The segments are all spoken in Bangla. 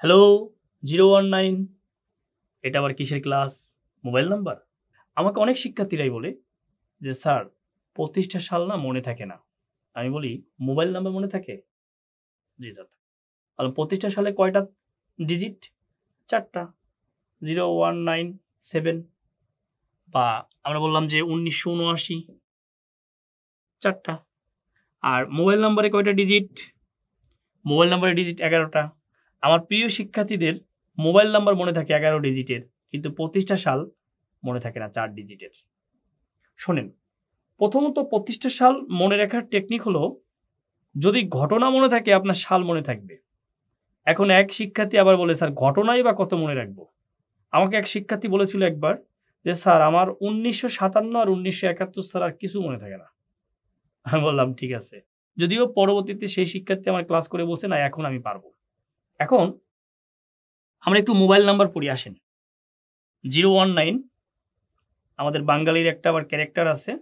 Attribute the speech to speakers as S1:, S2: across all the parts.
S1: হ্যালো জিরো ওয়ান নাইন এটা আবার কিসের ক্লাস মোবাইল নাম্বার আমাকে অনেক শিক্ষার্থীরাই বলে যে স্যার প্রতিষ্ঠা সাল না মনে থাকে না আমি বলি মোবাইল নাম্বার মনে থাকে জি স্যার প্রতিষ্ঠা সালে কয়টা ডিজিট চারটা জিরো ওয়ান নাইন সেভেন বা আমরা বললাম যে উনিশশো উনআশি চারটা আর মোবাইল নম্বরে কয়টা ডিজিট মোবাইল নম্বরে ডিজিট এগারোটা আমার প্রিয় শিক্ষার্থীদের মোবাইল নম্বর মনে থাকে এগারো ডিজিটের কিন্তু প্রতিষ্ঠা সাল মনে থাকে না চার ডিজিটের শোনেন প্রথমত প্রতিষ্ঠা সাল মনে রাখার টেকনিক হলো যদি ঘটনা মনে থাকে আপনার সাল মনে থাকবে এখন এক শিক্ষার্থী আবার বলে স্যার ঘটনাই বা কত মনে রাখবো আমাকে এক শিক্ষার্থী বলেছিল একবার যে স্যার আমার উনিশশো সাতান্ন আর উনিশশো একাত্তর স্যার আর কিছু মনে থাকে না আমি বললাম ঠিক আছে যদিও পরবর্তীতে সেই শিক্ষার্থী আমার ক্লাস করে বলছে না এখন আমি পারবো এখন আমরা একটু মোবাইল নাম্বার পড়ি আসেন জিরো ওয়ান নাইন আমাদের বাঙালির একটা আবার ক্যারেক্টার আছে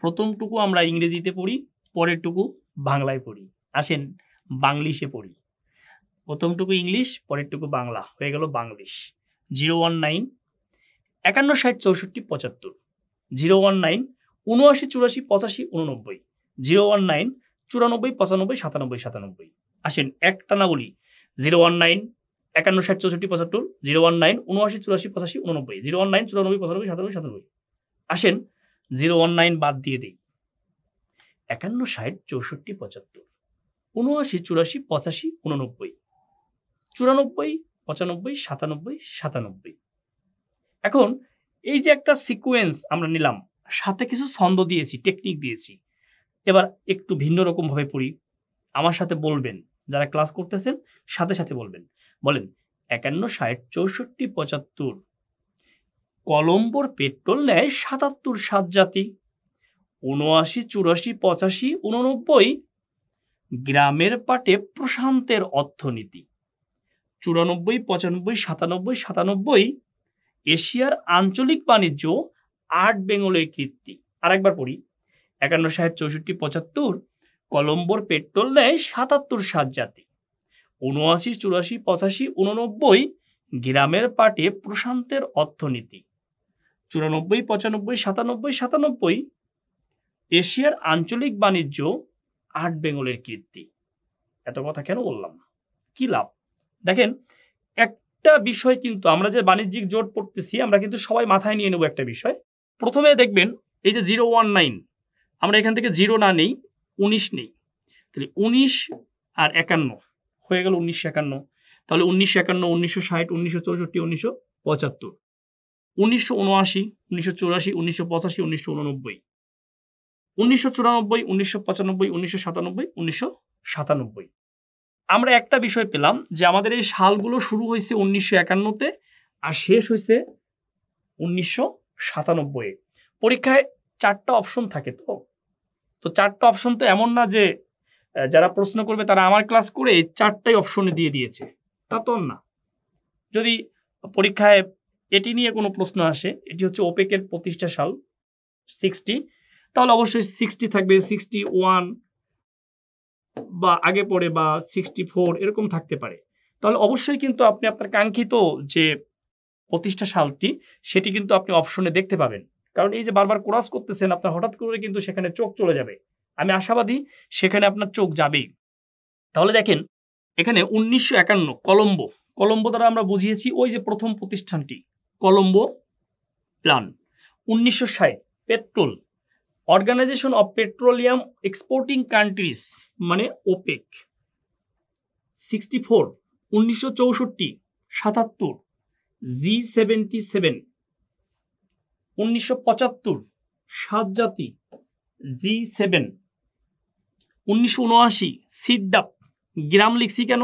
S1: প্রথমটুকু আমরা ইংরেজিতে পড়ি পরেরটুকু বাংলায় পড়ি আসেন বাংলিশে পড়ি প্রথমটুকু ইংলিশ পরেরটুকু বাংলা হয়ে গেল বাংলিশ জিরো ওয়ান নাইন একান্ন ষাট চৌষট্টি পঁচাত্তর জিরো ওয়ান নাইন উনআশি চুরাশি পঁচাশি উননব্বই জিরো ওয়ান নাইন চুরানব্বই পঁচানব্বই সাতানব্বই সাতানব্বই আসেন একটা না বলি জিরো ওয়ান নাইন একান্ন ষাট চৌষট্টি পঁচাত্তর জিরো ওয়ান নাইন উনআশি চুরাশি পঁচাশি উননব্বই জিরো ওয়ান নাইন চুরানব্বই পঁচানব্বই সাতানব্বই সাতানব্বই আসেন জিরো ওয়ান নাইন বাদ দিয়ে দিই একান্ন ষাট চৌষট্টি পঁচাত্তর উনআশি চুরাশি পঁচাশি উননব্বই চুরানব্বই পঁচানব্বই সাতানব্বই সাতানব্বই এখন এই যে একটা সিকুয়েন্স আমরা নিলাম সাথে কিছু ছন্দ দিয়েছি টেকনিক দিয়েছি এবার একটু ভিন্ন রকমভাবে পড়ি আমার সাথে বলবেন যারা ক্লাস করতেছেন সাথে সাথে বলবেন বলেন একান্ন ষাট চৌষট্টি পঁচাত্তর কলম্বোর পেট্রোল নেয় সাতাত্তর সাত জাতি উনআশি চুরাশি পঁচাশি উননব্বই গ্রামের পাটে প্রশান্তের অর্থনীতি চুরানব্বই পঁচানব্বই সাতানব্বই সাতানব্বই এশিয়ার আঞ্চলিক বাণিজ্য আট বেঙ্গলের কীর্তি আরেকবার পড়ি একান্ন ষাট চৌষট্টি পঁচাত্তর কলম্বোর পেট্রোল নেয় সাতাত্তর সাত জাতি উনআশি চুরাশি পঁচাশি উননব্বই গ্রামের পাটে প্রশান্তের অর্থনীতি চুরানব্বই পঁচানব্বই সাতানব্বই সাতানব্বই এশিয়ার আঞ্চলিক বাণিজ্য আট বেঙ্গলের কীর্তি এত কথা কেন বললাম কি লাভ দেখেন একটা বিষয় কিন্তু আমরা যে বাণিজ্যিক জোট পড়তেছি আমরা কিন্তু সবাই মাথায় নিয়ে নেব একটা বিষয় প্রথমে দেখবেন এই যে জিরো ওয়ান নাইন আমরা এখান থেকে জিরো না নেই উনিশ নেই তাহলে উনিশ আর একান্ন হয়ে গেল উনিশশো একান্ন তাহলে উনিশশো একান্ন উনিশশো ষাট উনিশশো চৌষট্টি উনিশশো পঁচাত্তর উনিশশো উনআশি উনিশশো চুরাশি উনিশশো পঁচাশি উনিশশো উননব্বই উনিশশো চুরানব্বই উনিশশো পঁচানব্বই উনিশশো সাতানব্বই উনিশশো সাতানব্বই আমরা একটা বিষয় পেলাম যে আমাদের এই সালগুলো শুরু হয়েছে উনিশশো একান্নতে আর শেষ হয়েছে উনিশশো সাতানব্বই পরীক্ষায় চারটা অপশন থাকে তো তো চারটা অপশন তো এমন না যে যারা প্রশ্ন করবে তারা আমার ক্লাস করে এই চারটাই অপশনে দিয়ে দিয়েছে তা তো না যদি পরীক্ষায় এটি নিয়ে কোনো প্রশ্ন আসে এটি হচ্ছে ওপেকের প্রতিষ্ঠা সাল সিক্সটি তাহলে অবশ্যই সিক্সটি থাকবে সিক্সটি ওয়ান বা আগে পরে বা সিক্সটি ফোর এরকম থাকতে পারে তাহলে অবশ্যই কিন্তু আপনি আপনার কাঙ্ক্ষিত যে প্রতিষ্ঠা সালটি সেটি কিন্তু আপনি অপশনে দেখতে পাবেন কারণ এই যে বারবার ক্রস করতেছেন আপনার হঠাৎ করে কিন্তু সেখানে চোখ চলে যাবে আমি আশাবাদী সেখানে আপনার চোখ যাবেই তাহলে দেখেন এখানে উনিশশো একান্ন কলম্বো কলম্বো দ্বারা আমরা বুঝিয়েছি ওই যে প্রথম প্রতিষ্ঠানটি কলম্বো প্ল্যান উনিশশো ষাট petrol organization of petroleum exporting countries মানে ওপেক সিক্সটি ফোর উনিশশো চৌষট্টি সাতাত্তর জি সেভেন্টি সেভেন উনিশশো পঁচাত্তর সাত জাতি জি সেভেন উনিশশো উনআশি সিডাপ গ্রাম লিখছি কেন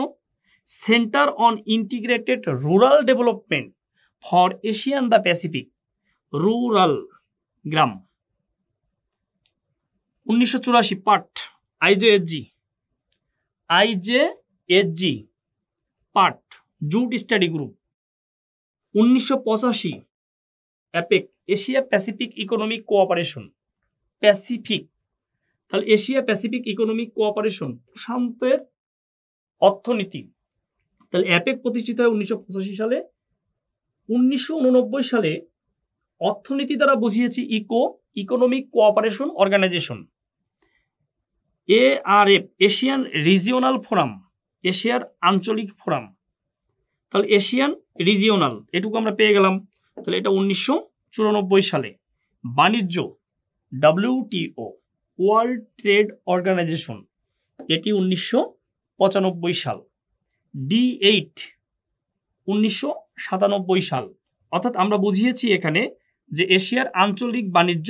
S1: centre on integrated rural development for Asian the Pacific rural গ্রাম উনিশশো চুরাশি পাট আইজে এসজি আইজে এসজি পাট জুট স্টাডি গ্রুপ উনিশশো পঁচাশি অ্যাপেক্ট Asia Pacific economic cooperation Pacific তাহলে এশিয়া প্যাসিফিক ইকোনমিক কোঅপারেশন প্রশান্তের অর্থনীতি তাহলে অ্যাপেক প্রতিষ্ঠিত হয় উনিশশো সালে উনিশশো সালে অর্থনীতি দ্বারা বুঝিয়েছি eco economic cooperation organization A R F Asian regional forum এশিয়ার আঞ্চলিক ফোরাম তাহলে এশিয়ান রিজিওনাল এটুকু আমরা পেয়ে গেলাম তাহলে এটা উনিশশো চুরানব্বই সালে বাণিজ্য ডাব্লিউটিও ওয়ার্ল্ড ট্রেড অর্গানাইজেশন এটি উনিশশো পঁচানব্বই সাল ডি এইট উনিশশো সাতানব্বই সাল অর্থাৎ আমরা বুঝিয়েছি এখানে যে এশিয়ার আঞ্চলিক বাণিজ্য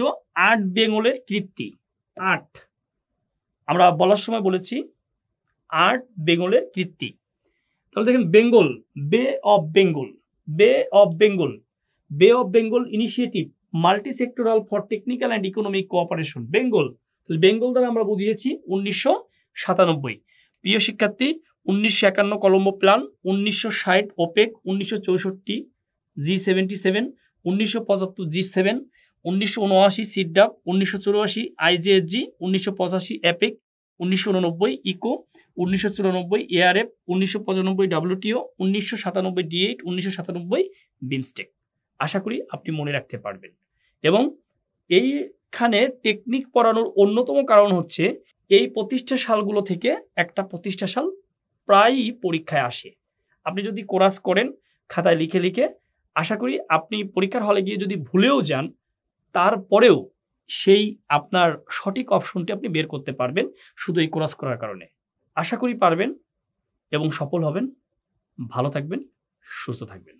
S1: আট বেঙ্গলের কৃত্তি আট আমরা বলার সময় বলেছি আট বেঙ্গলের কৃত্তি তাহলে দেখেন Bengal Bay of Bengal Bay of Bengal Bay of Bengal initiative multi sectoral for technical and economic cooperation Bengal তাহলে বেঙ্গল দ্বারা আমরা বুঝিয়েছি উনিশশো সাতানব্বই প্রিয় শিক্ষার্থী উনিশশো একান্ন কলম্বো প্ল্যান উনিশশো ষাট ওপেক উনিশশো চৌষট্টি জি সেভেন্টি সেভেন উনিশশো পঁচাত্তর জি সেভেন উনিশশো উনআশি সিডাপ উনিশশো চুরাশি আইজিএসজি উনিশশো পঁচাশি অ্যাপেক উনিশশো উননব্বই ইকো উনিশশো চুরানব্বই এআরএফ উনিশশো পঁচানব্বই ডাব্লিউটিও উনিশশো সাতানব্বই ডিএইট উনিশশো সাতানব্বই বিমস্টেক আশা করি আপনি মনে রাখতে পারবেন এবং এইখানে টেকনিক পড়ানোর অন্যতম কারণ হচ্ছে এই প্রতিষ্ঠা সালগুলো থেকে একটা প্রতিষ্ঠা সাল প্রায়ই পরীক্ষায় আসে আপনি যদি কোরাস করেন খাতায় লিখে লিখে আশা করি আপনি পরীক্ষার হলে গিয়ে যদি ভুলেও যান তারপরেও সেই আপনার সঠিক অপশনটি আপনি বের করতে পারবেন শুধু এই কোরাস করার কারণে আশা করি পারবেন এবং সফল হবেন ভালো থাকবেন সুস্থ থাকবেন